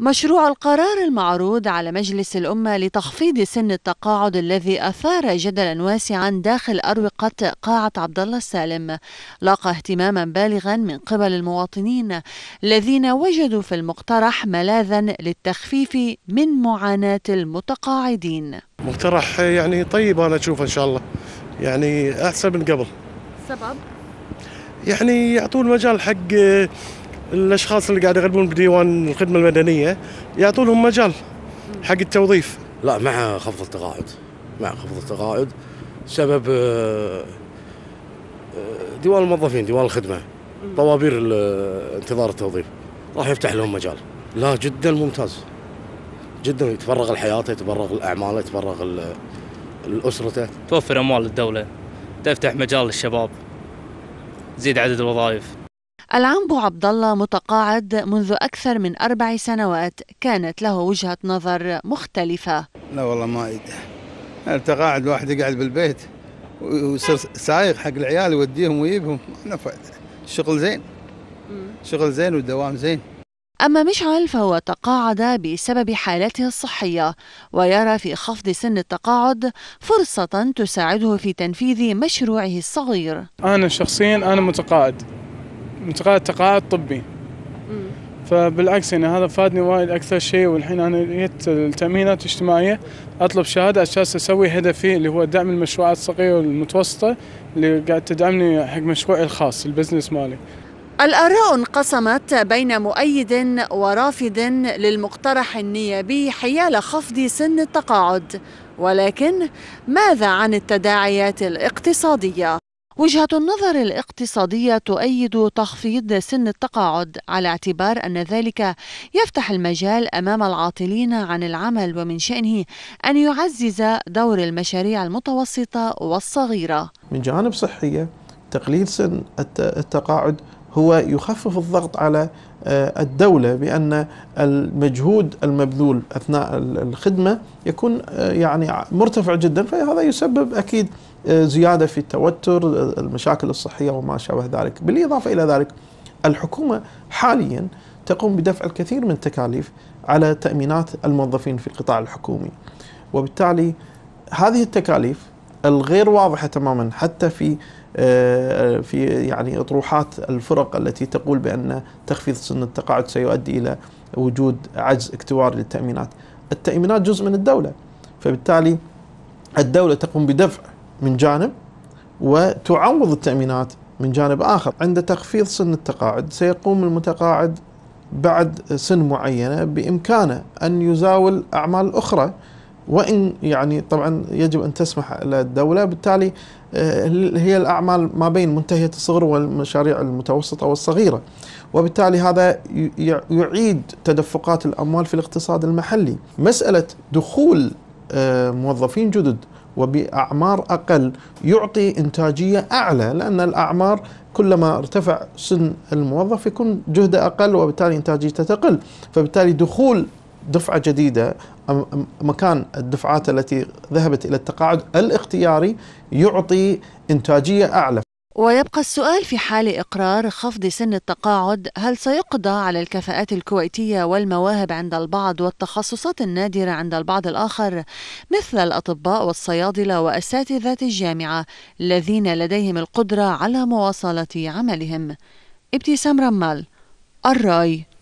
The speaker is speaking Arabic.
مشروع القرار المعروض على مجلس الأمة لتخفيض سن التقاعد الذي أثار جدلا واسعا داخل أروقة قاعة عبد الله السالم لاقى اهتماما بالغا من قبل المواطنين الذين وجدوا في المقترح ملاذا للتخفيف من معاناة المتقاعدين مقترح يعني طيب أنا أشوفه إن شاء الله يعني أحسن من قبل سبب؟ يعني يعطون مجال حق الاشخاص اللي قاعد يغلبون بديوان الخدمه المدنيه يعطوا لهم مجال حق التوظيف لا مع خفض التقاعد مع خفض التقاعد سبب آه، آه، ديوان الموظفين ديوان الخدمه طوابير انتظار التوظيف راح يفتح لهم مجال لا جدا ممتاز جدا يتفرغ لحياته يتفرغ لاعماله يتفرغ لاسرته توفر اموال الدوله تفتح مجال للشباب تزيد عدد الوظائف العم بو عبد الله متقاعد منذ أكثر من أربع سنوات كانت له وجهة نظر مختلفة لا والله ما أيد التقاعد واحد يقعد بالبيت ويصير سايق حق العيال يوديهم ويجيبهم أنا شغل زين شغل زين والدوام زين أما مشعل فهو تقاعد بسبب حالته الصحية ويرى في خفض سن التقاعد فرصة تساعده في تنفيذ مشروعه الصغير أنا شخصيا أنا متقاعد متقاعد تقاعد طبي فبالعكس يعني هذا فادني وايد اكثر شيء والحين انا جيت التامينات الاجتماعيه اطلب شهاده عشان اسوي هدفي اللي هو دعم المشروعات الصغيره والمتوسطه اللي قاعد تدعمني حق مشروعي الخاص البزنس مالي. الآراء انقسمت بين مؤيد ورافض للمقترح النيابي حيال خفض سن التقاعد ولكن ماذا عن التداعيات الاقتصادية؟ وجهة النظر الاقتصادية تؤيد تخفيض سن التقاعد على اعتبار أن ذلك يفتح المجال أمام العاطلين عن العمل ومن شأنه أن يعزز دور المشاريع المتوسطة والصغيرة. من جانب صحية تقليل سن التقاعد هو يخفف الضغط على آه، الدولة بأن المجهود المبذول أثناء الخدمة يكون آه، يعني مرتفع جدا فهذا يسبب أكيد زيادة في التوتر المشاكل الصحية وما شابه ذلك بالإضافة إلى ذلك الحكومة حاليا تقوم بدفع الكثير من التكاليف على تأمينات الموظفين في القطاع الحكومي وبالتالي هذه التكاليف الغير واضحة تماما حتى في آه، في يعني اطروحات الفرق التي تقول بان تخفيض سن التقاعد سيؤدي الى وجود عجز اكتواري للتامينات. التامينات جزء من الدوله فبالتالي الدوله تقوم بدفع من جانب وتعوض التأمينات من جانب آخر عند تخفيض سن التقاعد سيقوم المتقاعد بعد سن معينة بإمكانه أن يزاول أعمال أخرى وإن يعني طبعا يجب أن تسمح للدولة بالتالي آه، هي الأعمال ما بين منتهية الصغر والمشاريع المتوسطة والصغيرة وبالتالي هذا يعيد تدفقات الأموال في الاقتصاد المحلي مسألة دخول آه، موظفين جدد وبأعمار أقل يعطي إنتاجية أعلى لأن الأعمار كلما ارتفع سن الموظف يكون جهده أقل وبالتالي إنتاجيته تقل فبالتالي دخول دفعة جديدة مكان الدفعات التي ذهبت إلى التقاعد الاختياري يعطي إنتاجية أعلى ويبقى السؤال في حال إقرار خفض سن التقاعد هل سيقضى على الكفاءات الكويتية والمواهب عند البعض والتخصصات النادرة عند البعض الآخر مثل الأطباء والصيادلة وأساتذة الجامعة الذين لديهم القدرة على مواصلة عملهم ابتسام رمال الرأي